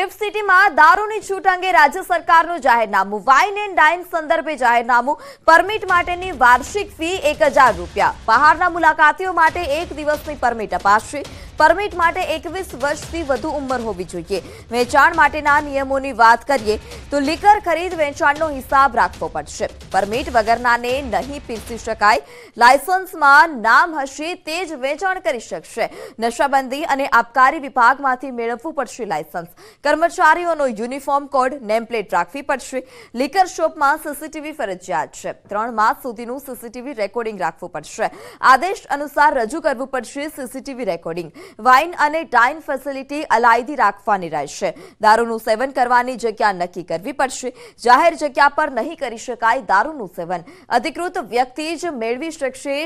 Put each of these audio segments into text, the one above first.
heap સિટીમાં દારૂની છૂટ અંગે રાજ્ય સરકારનું જાહેરનામું વાઇન એન્ડ ડાઇન સંદર્ભે જાહેરનામું પરમિટ માટેની વાર્ષિક ફી એક રૂપિયા બહારના મુલાકાતીઓ માટે એક દિવસની પરમિટ અપાશે પરમિટ માટે એકવીસ વર્ષથી વધુ ઉંમર હોવી જોઈએ વેચાણ માટેના નિયમોની વાત કરીએ તો લીકર ખરીદ વેચાણનો હિસાબ રાખવો પડશે પરમિટ વગરનાને નહીં પીરસી શકાય લાયસન્સમાં નામ હશે તે જ વેચાણ કરી શકશે નશાબંધી અને આબકારી વિભાગમાંથી મેળવવું પડશે લાયસન્સ કર્મચારીઓનો યુનિફોર્મ કોડ નેમપ્લેટ રાખવી પડશે લીકર શોપમાં સીસીટીવી ફરજિયાત છે ત્રણ માસ સુધીનું સીસીટીવી રેકોર્ડિંગ રાખવું પડશે આદેશ અનુસાર રજૂ કરવું પડશે સીસીટીવી રેકોર્ડિંગ વાઇન અને ડાઇન ફેસિલિટી અલાયદી રાખવાની રહેશે દારૂનું સેવન કરવાની જગ્યા નક્કી કરવી પડશે જાહેર જગ્યા પર નહીં કરી શકાય દારૂનું સેવન અધિકૃત વ્યક્તિ જ મેળવી શકશે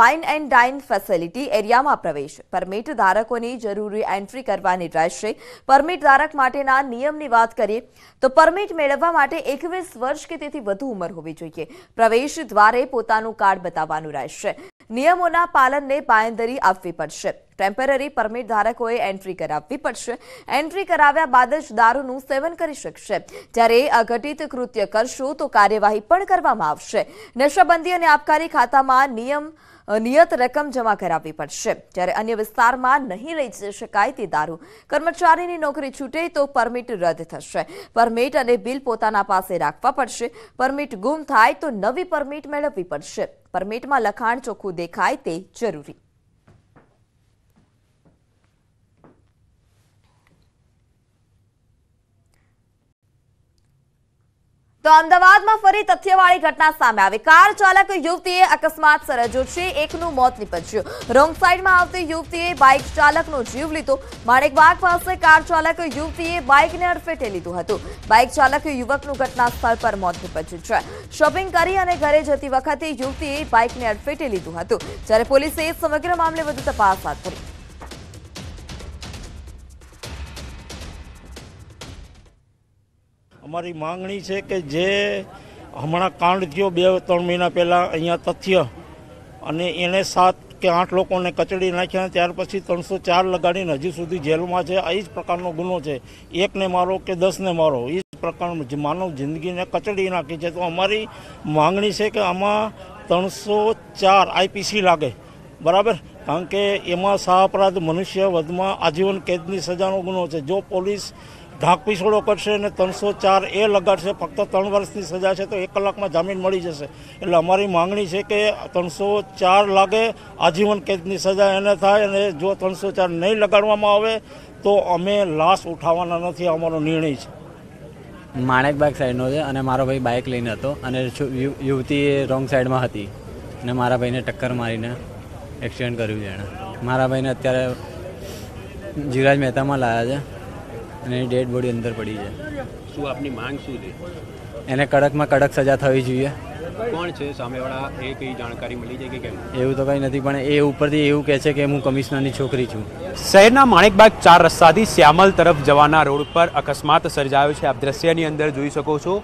વાઇન એન્ડ ડાઇન ફેસિલિટી એરિયામાં પ્રવેશ પરમિટ ધારકોની જરૂરી એન્ટ્રી કરવાની રહેશે પરમિટ ધારક માટેના નિયમની વાત કરીએ તો પરમિટ મેળવવા માટે એકવીસ વર્ષ કે તેથી વધુ ઉંમર હોવી જોઈએ પ્રવેશ દ્વારે પોતાનું કાર્ડ બતાવવાનું રહેશે નિયમોના પાલનને બાંયધરી આપવી પડશે ટેમ્પરરી પરમિટ ધારકોએ એન્ટ્રી કરાવવી પડશે એન્ટ્રી કરાવ્યા બાદ જ દારૂનું સેવન કરી શકશે જ્યારે અઘટિત કૃત્ય કરશું તો કાર્યવાહી પણ કરવામાં આવશે નશાબંધી અને આબકારી ખાતામાં નિયમ નિયત રકમ જમા કરાવવી પડશે જ્યારે અન્ય વિસ્તારમાં નહીં લઈ જઈ શકાય તે દારૂ કર્મચારીની નોકરી છૂટે તો પરમિટ રદ થશે પરમિટ અને બિલ પોતાના પાસે રાખવા પડશે પરમિટ ગુમ થાય તો નવી પરમિટ મેળવવી પડશે પરમિટમાં લખાણ ચોખ્ખું દેખાય તે જરૂરી તો અમદાવાદમાં ફરી તથ્યવાળી ઘટના સામે આવી કાર ચાલક યુવતીએ અકસ્માત સર્જ્યો છે એકનું મોત નીપજ્યું રોંગ સાઈડમાં આવતી યુવતીએ બાઇક ચાલકનો જીવ લીધો માણેકબાગ પાસે કાર ચાલક યુવતીએ બાઇકને અડફેટે લીધું હતું બાઇક ચાલક યુવકનું ઘટના સ્થળ પર મોત નીપજ્યું છે શોપિંગ કરી અને ઘરે જતી વખતે યુવતીએ બાઇકને અડફેટે લીધું હતું જ્યારે પોલીસે સમગ્ર મામલે વધુ તપાસ હાથ ધરી અમારી માંગણી છે કે જે હમણાં કાંડ થયો બે ત્રણ મહિના પહેલાં અહીંયા તથ્ય અને એણે સાત કે આઠ લોકોને કચડી નાખ્યા ત્યાર પછી ત્રણસો ચાર લગાડીને હજી સુધી જેલમાં છે એ જ પ્રકારનો ગુનો છે એકને મારો કે દસને મારો એ જ પ્રકારનું માનવ જિંદગીને કચડી નાખી છે તો અમારી માંગણી છે કે આમાં ત્રણસો ચાર આઈપીસી લાગે બરાબર કારણ કે એમાં સા અપરાધ મનુષ્ય વધમાં આજીવન કેદની સજાનો ગુનો છે જો પોલીસ ધાકપીસોડો કરશે અને ત્રણસો ચાર એ લગાડશે ફક્ત ત્રણ વર્ષની સજા છે તો એક કલાકમાં જામીન મળી જશે એટલે અમારી માંગણી છે કે ત્રણસો ચાર લાગે આજીવન કેદની સજા એને થાય અને જો ત્રણસો ચાર નહીં લગાડવામાં આવે તો અમે લાશ ઉઠાવવાના નથી અમારો નિર્ણય છે માણેકબાગ સાઈડનો છે અને મારો ભાઈ બાઇક લઈને હતો અને યુવતી રોંગ સાઈડમાં હતી અને મારા ભાઈને ટક્કર મારીને એક્સિડન્ટ કર્યું છે એણે મારા ભાઈને અત્યારે જીરાજ મહેતામાં લાવ્યા છે અને એની ડેડ બોડી અંદર પડી છે શું આપની માંગ શું છે એને કડકમાં કડક સજા થવી જોઈએ કોણ છે સામેવાળા એ કઈ જાણકારી મળી જાય કે કેમ એવું તો કંઈ નથી પણ એ ઉપરથી એવું કહે છે કે હું કમિશનરની છોકરી છું શહેરના માણેકબાગ ચાર રસ્તાથી શ્યામલ તરફ જવાના રોડ પર અકસ્માત સર્જાયો છે આપ દ્રશ્યની અંદર જોઈ શકો છો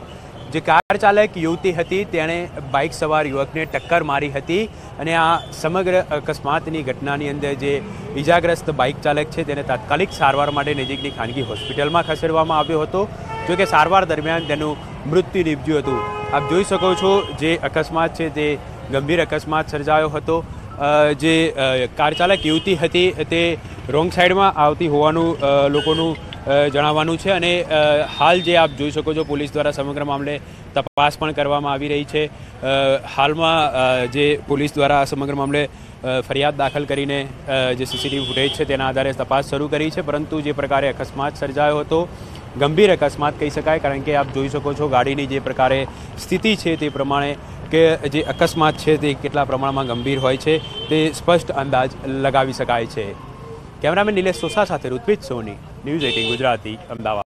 જે કાર ચાલક યુવતી હતી તેણે બાઇક સવાર યુવકને ટક્કર મારી હતી અને આ સમગ્ર અકસ્માતની ઘટનાની અંદર જે ઇજાગ્રસ્ત બાઇક ચાલક છે તેને તાત્કાલિક સારવાર માટે નજીકની ખાનગી હોસ્પિટલમાં ખસેડવામાં આવ્યો હતો જો કે સારવાર દરમિયાન તેનું મૃત્યુ નીપજ્યું હતું આપ જોઈ શકો છો જે અકસ્માત છે તે ગંભીર અકસ્માત સર્જાયો હતો જે કાર ચાલક યુવતી હતી તે રોંગ સાઈડમાં આવતી હોવાનું લોકોનું જણાવવાનું છે અને હાલ જે આપ જોઈ શકો છો પોલીસ દ્વારા સમગ્ર મામલે તપાસ પણ કરવામાં આવી રહી છે હાલમાં જે પોલીસ દ્વારા સમગ્ર મામલે ફરિયાદ દાખલ કરીને જે સીસીટીવી ફૂટેજ છે તેના આધારે તપાસ શરૂ કરી છે પરંતુ જે પ્રકારે અકસ્માત સર્જાયો હતો ગંભીર અકસ્માત કહી શકાય કારણ કે આપ જોઈ શકો છો ગાડીની જે પ્રકારે સ્થિતિ છે તે પ્રમાણે કે જે અકસ્માત છે તે કેટલા પ્રમાણમાં ગંભીર હોય છે તે સ્પષ્ટ અંદાજ લગાવી શકાય છે કેમેરામેન નિલેશ સોસા સાથે ઋત્વિજ સોની ન્યૂઝ એટીન ગુજરાતી અમદાવાદ